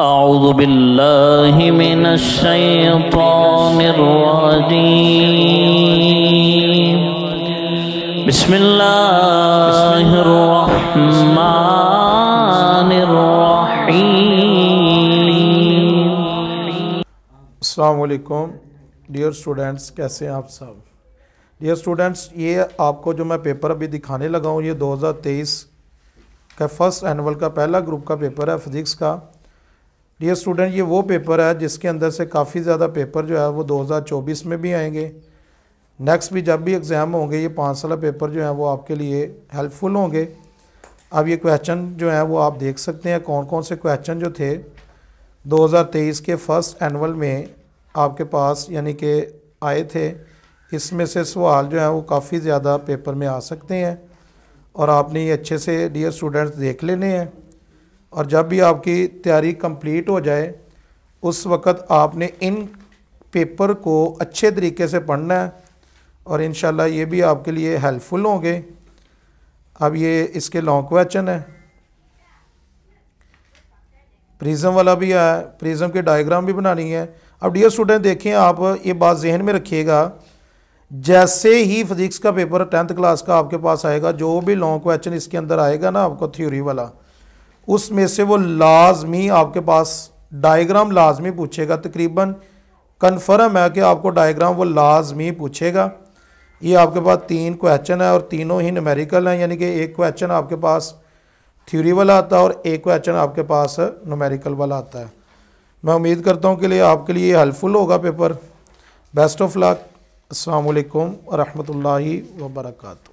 أعوذ بالله من الشيطان الرجيم بسم الله الرحمن الرحيم السلام عليكم dear students कैसे हैं आप सब dear students ये आपको जो मैं पेपर अभी दिखाने लगा हूँ ये 2023 का फर्स्ट एनुअल का पहला ग्रुप का पेपर है फिज़िक्स का डियर स्टूडेंट ये वो पेपर है जिसके अंदर से काफ़ी ज़्यादा पेपर जो है वो 2024 में भी आएंगे नेक्स्ट भी जब भी एग्ज़ाम होंगे ये पाँच साल पेपर जो है वो आपके लिए हेल्पफुल होंगे अब ये क्वेश्चन जो है वो आप देख सकते हैं कौन कौन से क्वेश्चन जो थे 2023 के फर्स्ट एनअल में आपके पास यानी कि आए थे इसमें से सवाल जो है वो काफ़ी ज़्यादा पेपर में आ सकते हैं और आपने ये अच्छे से डियर स्टूडेंट्स देख लेने हैं और जब भी आपकी तैयारी कंप्लीट हो जाए उस वक़्त आपने इन पेपर को अच्छे तरीके से पढ़ना है और इन ये भी आपके लिए हेल्पफुल होंगे अब ये इसके लॉन्ग क्वेश्चन है प्रिज्म वाला भी है प्रिज्म के डायग्राम भी बनानी है अब डियर स्टूडेंट देखें आप ये बात जहन में रखिएगा जैसे ही फिज़िक्स का पेपर टेंथ क्लास का आपके पास आएगा जो भी लॉन्ग क्वेश्चन इसके अंदर आएगा ना आपको थ्योरी वाला उसमें से वो लाजमी आपके पास डायग्राम लाजमी पूछेगा तकरीबन कन्फर्म है कि आपको डायग्राम वो लाजमी पूछेगा ये आपके पास तीन क्वेश्चन है और तीनों ही नमेरिकल हैं यानी कि एक क्वेश्चन आपके पास थ्योरी वाला आता है और एक क्वेश्चन आपके पास नमेरिकल वाला आता है मैं उम्मीद करता हूँ कि लिए आपके लिए हेल्पफुल होगा पेपर बेस्ट ऑफ लक असलकम वरहमल वर्का